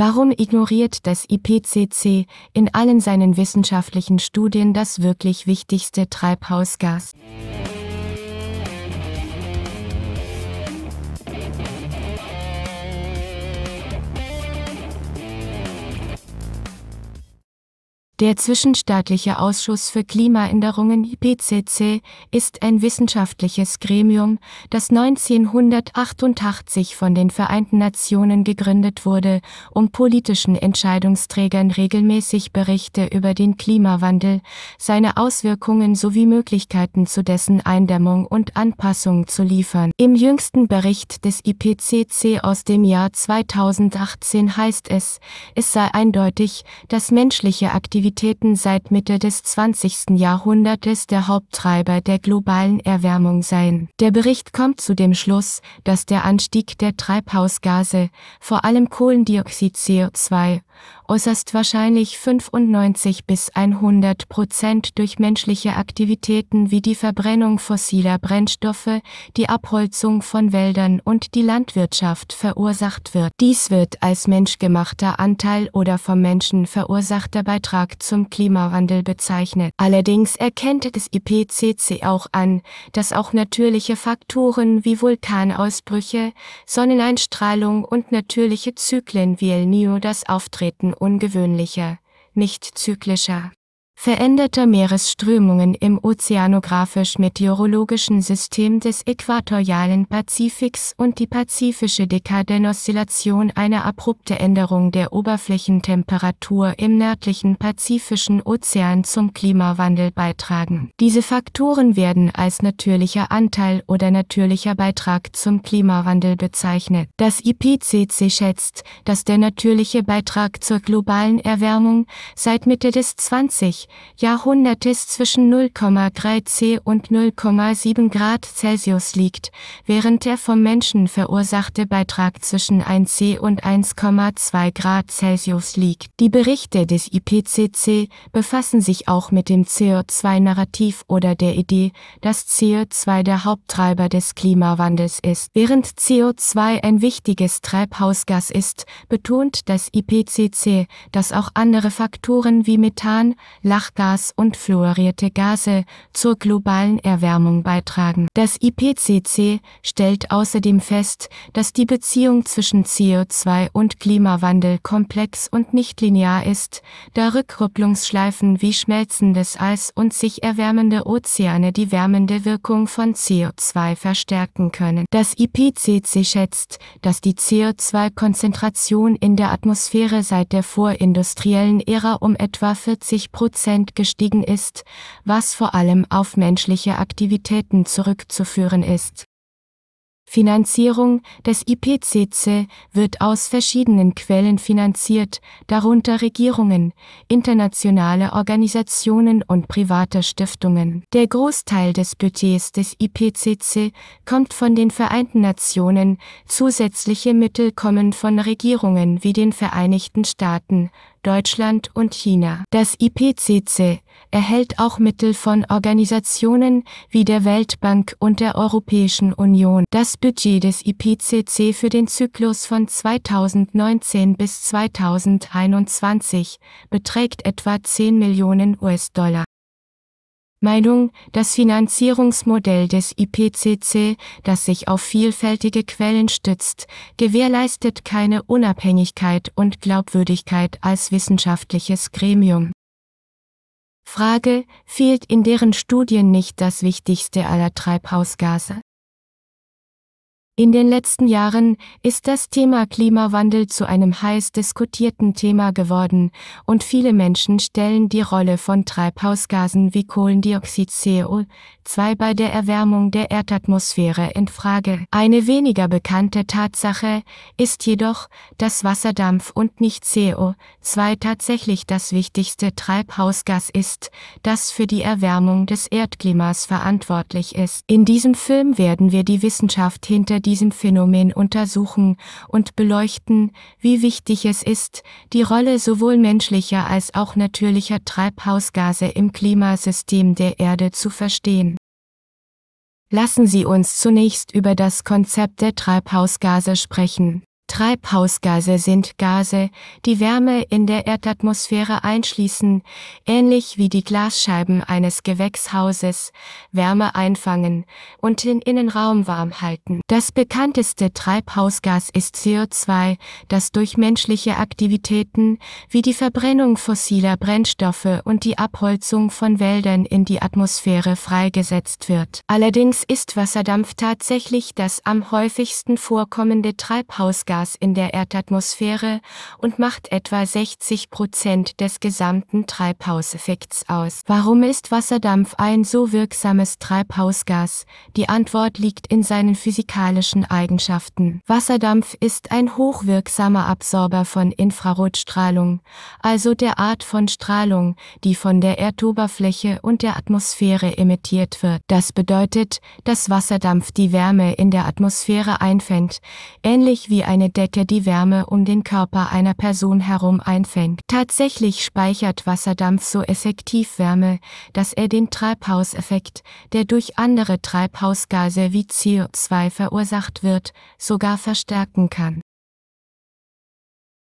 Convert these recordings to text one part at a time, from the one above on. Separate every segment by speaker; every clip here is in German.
Speaker 1: Warum ignoriert das IPCC in allen seinen wissenschaftlichen Studien das wirklich wichtigste Treibhausgas? Der Zwischenstaatliche Ausschuss für Klimaänderungen IPCC ist ein wissenschaftliches Gremium, das 1988 von den Vereinten Nationen gegründet wurde, um politischen Entscheidungsträgern regelmäßig Berichte über den Klimawandel, seine Auswirkungen sowie Möglichkeiten zu dessen Eindämmung und Anpassung zu liefern. Im jüngsten Bericht des IPCC aus dem Jahr 2018 heißt es, es sei eindeutig, dass menschliche Aktivitäten Aktivitäten seit Mitte des 20. Jahrhundertes der Haupttreiber der globalen Erwärmung seien. Der Bericht kommt zu dem Schluss, dass der Anstieg der Treibhausgase, vor allem Kohlendioxid CO2, äußerst wahrscheinlich 95 bis 100 Prozent durch menschliche Aktivitäten wie die Verbrennung fossiler Brennstoffe, die Abholzung von Wäldern und die Landwirtschaft verursacht wird. Dies wird als menschgemachter Anteil oder vom Menschen verursachter Beitrag zum Klimawandel bezeichnet. Allerdings erkennt das IPCC auch an, dass auch natürliche Faktoren wie Vulkanausbrüche, Sonneneinstrahlung und natürliche Zyklen wie El Niño das Auftreten Auftreten ungewöhnlicher, nicht zyklischer, veränderte Meeresströmungen im ozeanografisch meteorologischen System des äquatorialen Pazifiks und die pazifische dekaden eine abrupte Änderung der Oberflächentemperatur im nördlichen Pazifischen Ozean zum Klimawandel beitragen. Diese Faktoren werden als natürlicher Anteil oder natürlicher Beitrag zum Klimawandel bezeichnet. Das IPCC schätzt, dass der natürliche Beitrag zur globalen Erwärmung seit Mitte des 20. Jahrhundertes zwischen 0,3 C und 0,7 Grad Celsius liegt, während der vom Menschen verursachte Beitrag zwischen 1 C und 1,2 Grad Celsius liegt. Die Berichte des IPCC befassen sich auch mit dem CO2-Narrativ oder der Idee, dass CO2 der Haupttreiber des Klimawandels ist. Während CO2 ein wichtiges Treibhausgas ist, betont das IPCC, dass auch andere Faktoren wie Methan, Lach Lachgas und fluorierte Gase zur globalen Erwärmung beitragen. Das IPCC stellt außerdem fest, dass die Beziehung zwischen CO2 und Klimawandel komplex und nichtlinear ist, da Rückkopplungsschleifen wie schmelzendes Eis und sich erwärmende Ozeane die wärmende Wirkung von CO2 verstärken können. Das IPCC schätzt, dass die CO2-Konzentration in der Atmosphäre seit der vorindustriellen Ära um etwa 40 Prozent Prozent gestiegen ist, was vor allem auf menschliche Aktivitäten zurückzuführen ist. Finanzierung des IPCC wird aus verschiedenen Quellen finanziert, darunter Regierungen, internationale Organisationen und private Stiftungen. Der Großteil des Budgets des IPCC kommt von den Vereinten Nationen, zusätzliche Mittel kommen von Regierungen wie den Vereinigten Staaten, Deutschland und China. Das IPCC erhält auch Mittel von Organisationen wie der Weltbank und der Europäischen Union. Das Budget des IPCC für den Zyklus von 2019 bis 2021 beträgt etwa 10 Millionen US-Dollar. Meinung, das Finanzierungsmodell des IPCC, das sich auf vielfältige Quellen stützt, gewährleistet keine Unabhängigkeit und Glaubwürdigkeit als wissenschaftliches Gremium. Frage, fehlt in deren Studien nicht das Wichtigste aller Treibhausgase? In den letzten Jahren ist das Thema Klimawandel zu einem heiß diskutierten Thema geworden und viele Menschen stellen die Rolle von Treibhausgasen wie Kohlendioxid CO2 bei der Erwärmung der Erdatmosphäre in Frage. Eine weniger bekannte Tatsache ist jedoch, dass Wasserdampf und nicht CO2 tatsächlich das wichtigste Treibhausgas ist, das für die Erwärmung des Erdklimas verantwortlich ist. In diesem Film werden wir die Wissenschaft hinter die diesem Phänomen untersuchen und beleuchten, wie wichtig es ist, die Rolle sowohl menschlicher als auch natürlicher Treibhausgase im Klimasystem der Erde zu verstehen. Lassen Sie uns zunächst über das Konzept der Treibhausgase sprechen. Treibhausgase sind Gase, die Wärme in der Erdatmosphäre einschließen, ähnlich wie die Glasscheiben eines Gewächshauses, Wärme einfangen und den Innenraum warm halten. Das bekannteste Treibhausgas ist CO2, das durch menschliche Aktivitäten wie die Verbrennung fossiler Brennstoffe und die Abholzung von Wäldern in die Atmosphäre freigesetzt wird. Allerdings ist Wasserdampf tatsächlich das am häufigsten vorkommende Treibhausgas Erdgas in der Erdatmosphäre und macht etwa 60 Prozent des gesamten Treibhauseffekts aus. Warum ist Wasserdampf ein so wirksames Treibhausgas? Die Antwort liegt in seinen physikalischen Eigenschaften. Wasserdampf ist ein hochwirksamer Absorber von Infrarotstrahlung, also der Art von Strahlung, die von der Erdoberfläche und der Atmosphäre emittiert wird. Das bedeutet, dass Wasserdampf die Wärme in der Atmosphäre einfängt, ähnlich wie eine Decke die Wärme um den Körper einer Person herum einfängt. Tatsächlich speichert Wasserdampf so effektiv Wärme, dass er den Treibhauseffekt, der durch andere Treibhausgase wie CO2 verursacht wird, sogar verstärken kann.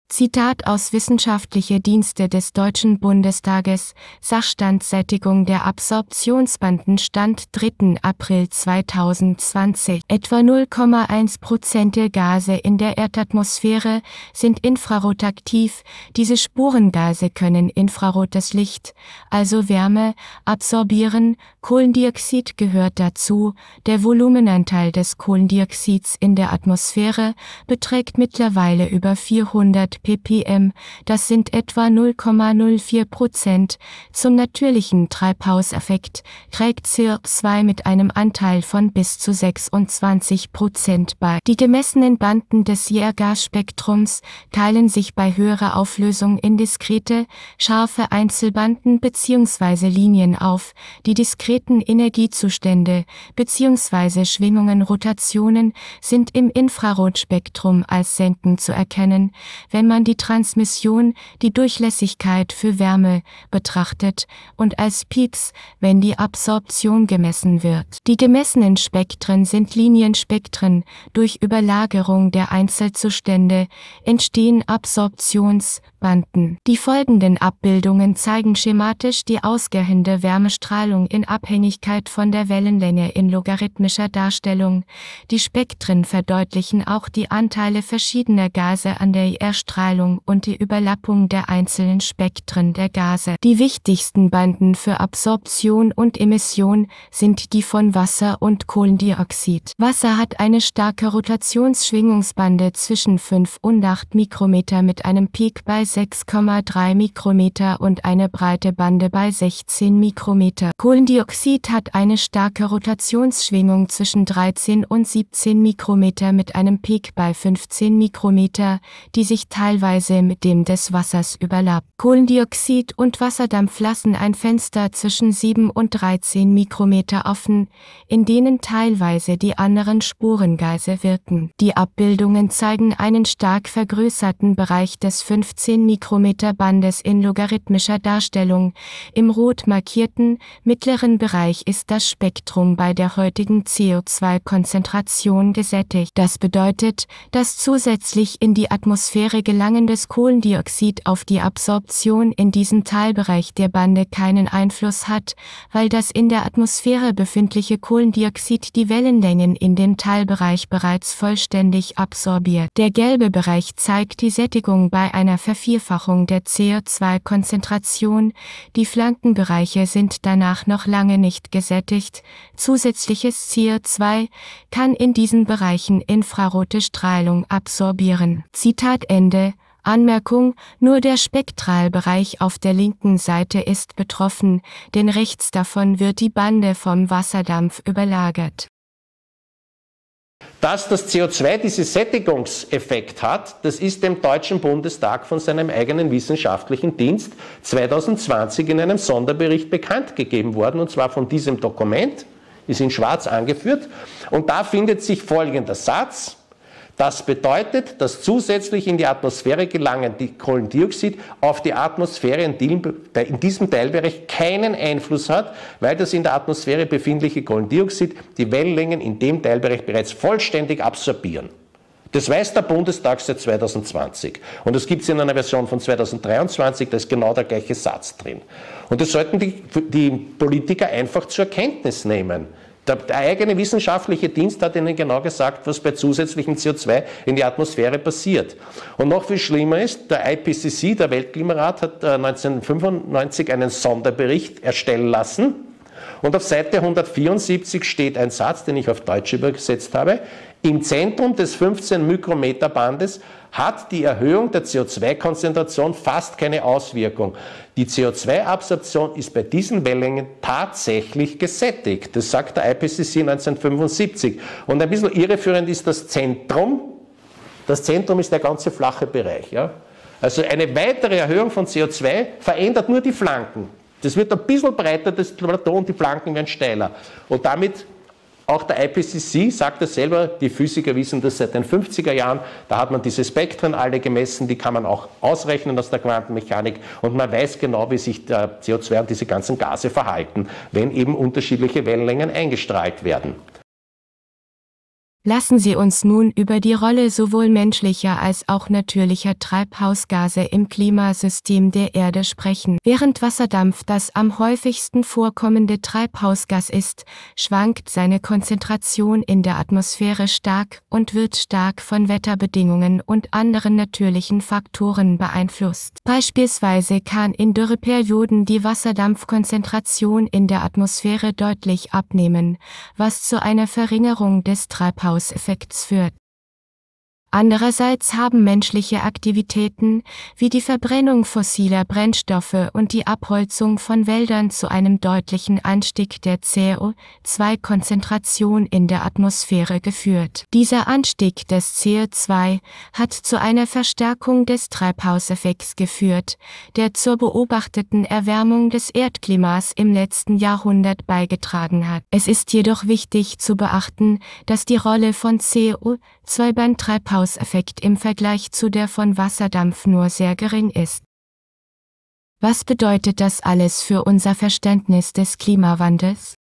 Speaker 1: Zitat aus Wissenschaftliche Dienste des Deutschen Bundestages, Sachstandsättigung der Absorptionsbanden Stand 3. April 2020. Etwa 0,1 Prozent der Gase in der Erdatmosphäre sind infrarotaktiv. Diese Spurengase können infrarotes Licht, also Wärme, absorbieren. Kohlendioxid gehört dazu. Der Volumenanteil des Kohlendioxids in der Atmosphäre beträgt mittlerweile über 400 ppm, das sind etwa 0,04 Prozent, zum natürlichen Treibhauseffekt, trägt CO2 mit einem Anteil von bis zu 26 Prozent bei. Die gemessenen Banden des Jäger-Spektrums teilen sich bei höherer Auflösung in diskrete, scharfe Einzelbanden bzw. Linien auf, die diskreten Energiezustände bzw. Schwingungen Rotationen sind im Infrarotspektrum als Senken zu erkennen, wenn wenn man die Transmission, die Durchlässigkeit für Wärme, betrachtet und als Peaks, wenn die Absorption gemessen wird. Die gemessenen Spektren sind Linienspektren, durch Überlagerung der Einzelzustände entstehen Absorptions- Banden. Die folgenden Abbildungen zeigen schematisch die ausgehende Wärmestrahlung in Abhängigkeit von der Wellenlänge in logarithmischer Darstellung. Die Spektren verdeutlichen auch die Anteile verschiedener Gase an der IR-Strahlung und die Überlappung der einzelnen Spektren der Gase. Die wichtigsten Banden für Absorption und Emission sind die von Wasser und Kohlendioxid. Wasser hat eine starke Rotationsschwingungsbande zwischen 5 und 8 Mikrometer mit einem Peak bei 6,3 Mikrometer und eine breite Bande bei 16 Mikrometer. Kohlendioxid hat eine starke Rotationsschwingung zwischen 13 und 17 Mikrometer mit einem Peak bei 15 Mikrometer, die sich teilweise mit dem des Wassers überlappt. Kohlendioxid und Wasserdampf lassen ein Fenster zwischen 7 und 13 Mikrometer offen, in denen teilweise die anderen Spurengeise wirken. Die Abbildungen zeigen einen stark vergrößerten Bereich des 15 10-Mikrometer-Bandes in logarithmischer Darstellung. Im rot markierten, mittleren Bereich ist das Spektrum bei der heutigen CO2-Konzentration gesättigt. Das bedeutet, dass zusätzlich in die Atmosphäre gelangendes Kohlendioxid auf die Absorption in diesem Teilbereich der Bande keinen Einfluss hat, weil das in der Atmosphäre befindliche Kohlendioxid die Wellenlängen in dem Teilbereich bereits vollständig absorbiert. Der gelbe Bereich zeigt die Sättigung bei einer Vervielfältigung Vervierfachung der CO2-Konzentration, die Flankenbereiche sind danach noch lange nicht gesättigt, zusätzliches CO2 kann in diesen Bereichen infrarote Strahlung absorbieren. Zitat Ende. Anmerkung, nur der Spektralbereich auf der linken Seite ist betroffen, denn rechts davon wird die Bande vom Wasserdampf überlagert.
Speaker 2: Dass das CO2 diesen Sättigungseffekt hat, das ist dem Deutschen Bundestag von seinem eigenen wissenschaftlichen Dienst 2020 in einem Sonderbericht bekannt gegeben worden, und zwar von diesem Dokument, ist in schwarz angeführt. Und da findet sich folgender Satz, das bedeutet, dass zusätzlich in die Atmosphäre gelangen die Kohlendioxid auf die Atmosphäre in diesem Teilbereich keinen Einfluss hat, weil das in der Atmosphäre befindliche Kohlendioxid die Wellenlängen in dem Teilbereich bereits vollständig absorbieren. Das weiß der Bundestag seit 2020. Und das gibt es in einer Version von 2023, da ist genau der gleiche Satz drin. Und das sollten die, die Politiker einfach zur Kenntnis nehmen. Der, eigene wissenschaftliche Dienst hat ihnen genau gesagt, was bei zusätzlichem CO2 in die Atmosphäre passiert. Und noch viel schlimmer ist, der IPCC, der Weltklimarat, hat 1995 äh, einen Sonderbericht erstellen lassen und auf Seite 174 steht ein Satz, den ich auf Deutsch übersetzt habe. Im Zentrum des 15 Mikrometer Bandes hat die Erhöhung der CO2-Konzentration fast keine Auswirkung. Die CO2-Absorption ist bei diesen Wellenlängen tatsächlich gesättigt. Das sagt der IPCC 1975. Und ein bisschen irreführend ist das Zentrum. Das Zentrum ist der ganze flache Bereich. Ja? Also eine weitere Erhöhung von CO2 verändert nur die Flanken. Das wird ein bisschen breiter, das Plateau, und die Flanken werden steiler. Und damit auch der IPCC sagt das selber, die Physiker wissen das seit den 50er Jahren, da hat man diese Spektren alle gemessen, die kann man auch ausrechnen aus der Quantenmechanik und man weiß genau, wie sich der CO2 und diese ganzen Gase verhalten, wenn eben unterschiedliche Wellenlängen eingestrahlt werden.
Speaker 1: Lassen Sie uns nun über die Rolle sowohl menschlicher als auch natürlicher Treibhausgase im Klimasystem der Erde sprechen. Während Wasserdampf das am häufigsten vorkommende Treibhausgas ist, schwankt seine Konzentration in der Atmosphäre stark und wird stark von Wetterbedingungen und anderen natürlichen Faktoren beeinflusst. Beispielsweise kann in Dürreperioden die Wasserdampfkonzentration in der Atmosphäre deutlich abnehmen, was zu einer Verringerung des Treibhausgases Greenhouse-Effekts führt Andererseits haben menschliche Aktivitäten wie die Verbrennung fossiler Brennstoffe und die Abholzung von Wäldern zu einem deutlichen Anstieg der CO2-Konzentration in der Atmosphäre geführt. Dieser Anstieg des CO2 hat zu einer Verstärkung des Treibhauseffekts geführt, der zur beobachteten Erwärmung des Erdklimas im letzten Jahrhundert beigetragen hat. Es ist jedoch wichtig zu beachten, dass die Rolle von CO2 Zweiband-Treibhauseffekt im Vergleich zu der von Wasserdampf nur sehr gering ist. Was bedeutet das alles für unser Verständnis des Klimawandels?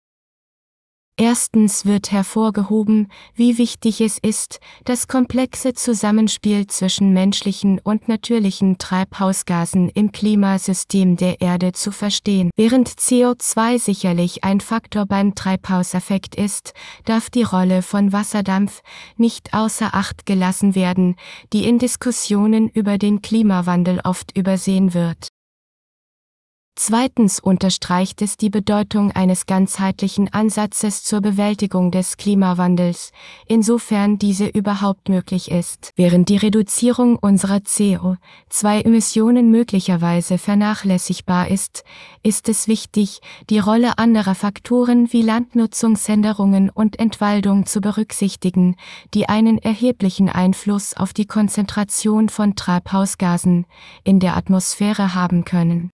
Speaker 1: Erstens wird hervorgehoben, wie wichtig es ist, das komplexe Zusammenspiel zwischen menschlichen und natürlichen Treibhausgasen im Klimasystem der Erde zu verstehen. Während CO2 sicherlich ein Faktor beim Treibhauseffekt ist, darf die Rolle von Wasserdampf nicht außer Acht gelassen werden, die in Diskussionen über den Klimawandel oft übersehen wird Zweitens unterstreicht es die Bedeutung eines ganzheitlichen Ansatzes zur Bewältigung des Klimawandels, insofern diese überhaupt möglich ist. Während die Reduzierung unserer CO2-Emissionen möglicherweise vernachlässigbar ist, ist es wichtig, die Rolle anderer Faktoren wie Landnutzungsänderungen und Entwaldung zu berücksichtigen, die einen erheblichen Einfluss auf die Konzentration von Treibhausgasen in der Atmosphäre haben können.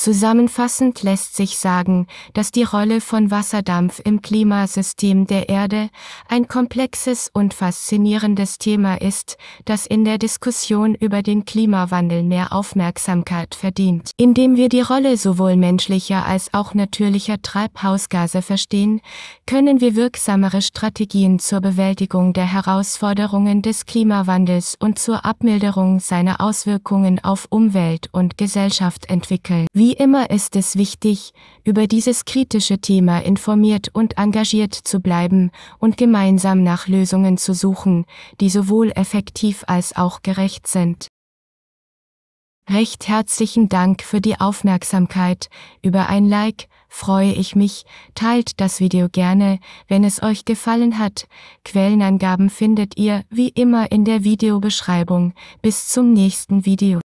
Speaker 1: Zusammenfassend lässt sich sagen, dass die Rolle von Wasserdampf im Klimasystem der Erde ein komplexes und faszinierendes Thema ist, das in der Diskussion über den Klimawandel mehr Aufmerksamkeit verdient. Indem wir die Rolle sowohl menschlicher als auch natürlicher Treibhausgase verstehen, können wir wirksamere Strategien zur Bewältigung der Herausforderungen des Klimawandels und zur Abmilderung seiner Auswirkungen auf Umwelt und Gesellschaft entwickeln. Wie wie immer ist es wichtig, über dieses kritische Thema informiert und engagiert zu bleiben und gemeinsam nach Lösungen zu suchen, die sowohl effektiv als auch gerecht sind. Recht herzlichen Dank für die Aufmerksamkeit. Über ein Like freue ich mich. Teilt das Video gerne, wenn es euch gefallen hat. Quellenangaben findet ihr wie immer in der Videobeschreibung. Bis zum nächsten Video.